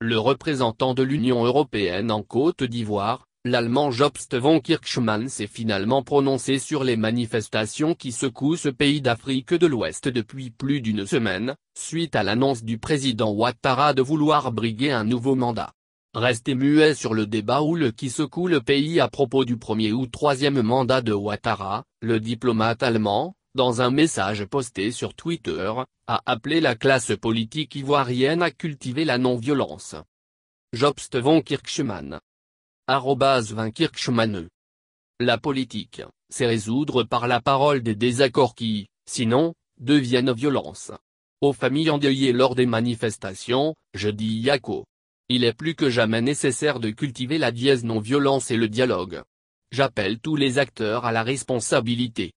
Le représentant de l'Union européenne en Côte d'Ivoire, l'Allemand Jobst von Kirchmann s'est finalement prononcé sur les manifestations qui secouent ce pays d'Afrique de l'Ouest depuis plus d'une semaine, suite à l'annonce du président Ouattara de vouloir briguer un nouveau mandat. Restez muet sur le débat ou le qui secoue le pays à propos du premier ou troisième mandat de Ouattara, le diplomate allemand, dans un message posté sur Twitter, a appelé la classe politique ivoirienne à cultiver la non-violence. Jobst von Kirchmann. Arrobas van Kirchmann La politique, c'est résoudre par la parole des désaccords qui, sinon, deviennent violence. Aux familles endeuillées lors des manifestations, je dis Yako. Il est plus que jamais nécessaire de cultiver la dièse non-violence et le dialogue. J'appelle tous les acteurs à la responsabilité.